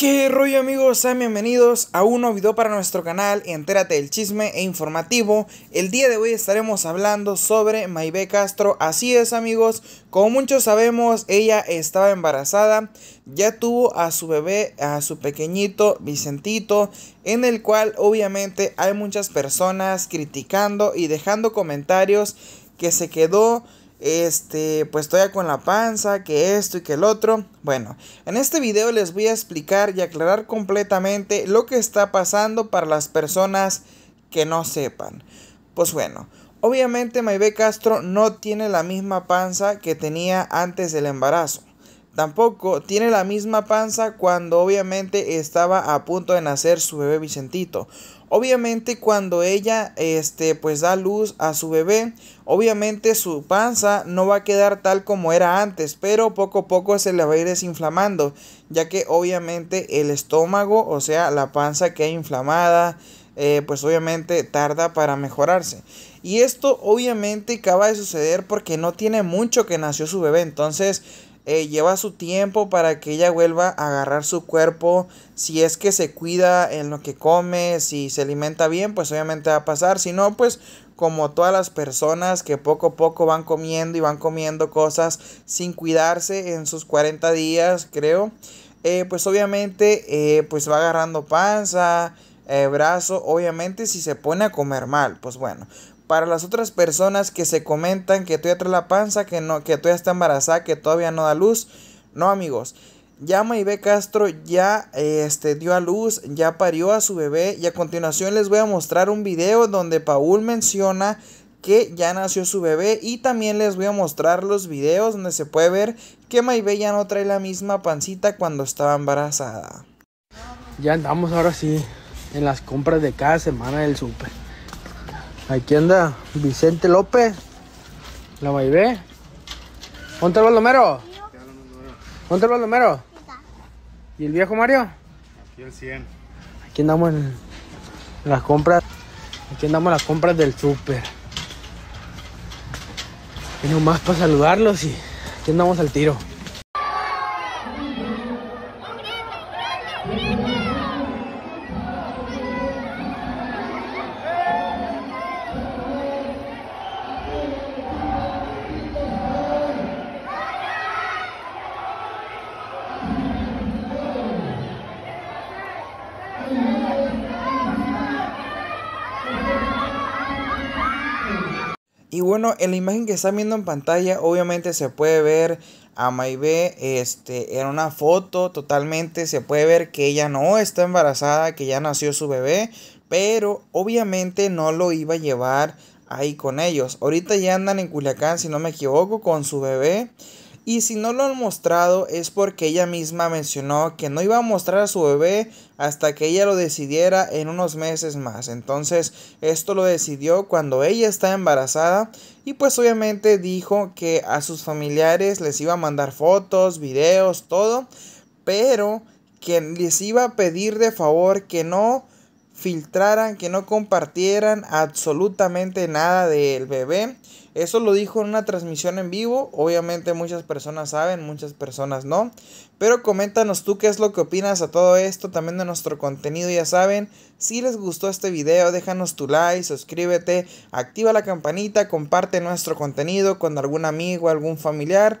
¿Qué rollo amigos? Sean bienvenidos a un nuevo video para nuestro canal Entérate del chisme e informativo El día de hoy estaremos hablando sobre Maybe Castro Así es amigos, como muchos sabemos ella estaba embarazada Ya tuvo a su bebé, a su pequeñito Vicentito En el cual obviamente hay muchas personas criticando y dejando comentarios que se quedó este, pues todavía con la panza, que esto y que el otro. Bueno, en este video les voy a explicar y aclarar completamente lo que está pasando para las personas que no sepan. Pues bueno, obviamente Maybe Castro no tiene la misma panza que tenía antes del embarazo. Tampoco tiene la misma panza cuando obviamente estaba a punto de nacer su bebé Vicentito. Obviamente cuando ella este pues da luz a su bebé, obviamente su panza no va a quedar tal como era antes, pero poco a poco se le va a ir desinflamando, ya que obviamente el estómago, o sea, la panza que que inflamada, eh, pues obviamente tarda para mejorarse. Y esto obviamente acaba de suceder porque no tiene mucho que nació su bebé, entonces eh, lleva su tiempo para que ella vuelva a agarrar su cuerpo. Si es que se cuida en lo que come, si se alimenta bien, pues obviamente va a pasar. Si no, pues como todas las personas que poco a poco van comiendo y van comiendo cosas sin cuidarse en sus 40 días, creo. Eh, pues obviamente, eh, pues va agarrando panza, brazo. Obviamente, si se pone a comer mal, pues bueno para las otras personas que se comentan que todavía trae la panza, que, no, que todavía está embarazada, que todavía no da luz. No, amigos. Ya Maybe Castro ya este, dio a luz, ya parió a su bebé y a continuación les voy a mostrar un video donde Paul menciona que ya nació su bebé y también les voy a mostrar los videos donde se puede ver que Maybe ya no trae la misma pancita cuando estaba embarazada. Ya andamos ahora sí en las compras de cada semana del súper. Aquí anda Vicente López, la Maibé. ¿Dónde está el baldomero? ¿Dónde el baldomero? ¿Y el viejo Mario? Aquí el 100. Aquí andamos en las compras. Aquí andamos las compras del súper. Y nomás para saludarlos y aquí andamos al tiro. Y bueno, en la imagen que están viendo en pantalla, obviamente se puede ver a Maybe este, en una foto totalmente. Se puede ver que ella no está embarazada, que ya nació su bebé. Pero obviamente no lo iba a llevar ahí con ellos. Ahorita ya andan en Culiacán, si no me equivoco, con su bebé. Y si no lo han mostrado es porque ella misma mencionó que no iba a mostrar a su bebé hasta que ella lo decidiera en unos meses más. Entonces esto lo decidió cuando ella está embarazada y pues obviamente dijo que a sus familiares les iba a mandar fotos, videos, todo, pero que les iba a pedir de favor que no filtraran, que no compartieran absolutamente nada del bebé. Eso lo dijo en una transmisión en vivo. Obviamente muchas personas saben, muchas personas no. Pero coméntanos tú qué es lo que opinas a todo esto, también de nuestro contenido, ya saben. Si les gustó este video, déjanos tu like, suscríbete, activa la campanita, comparte nuestro contenido con algún amigo, algún familiar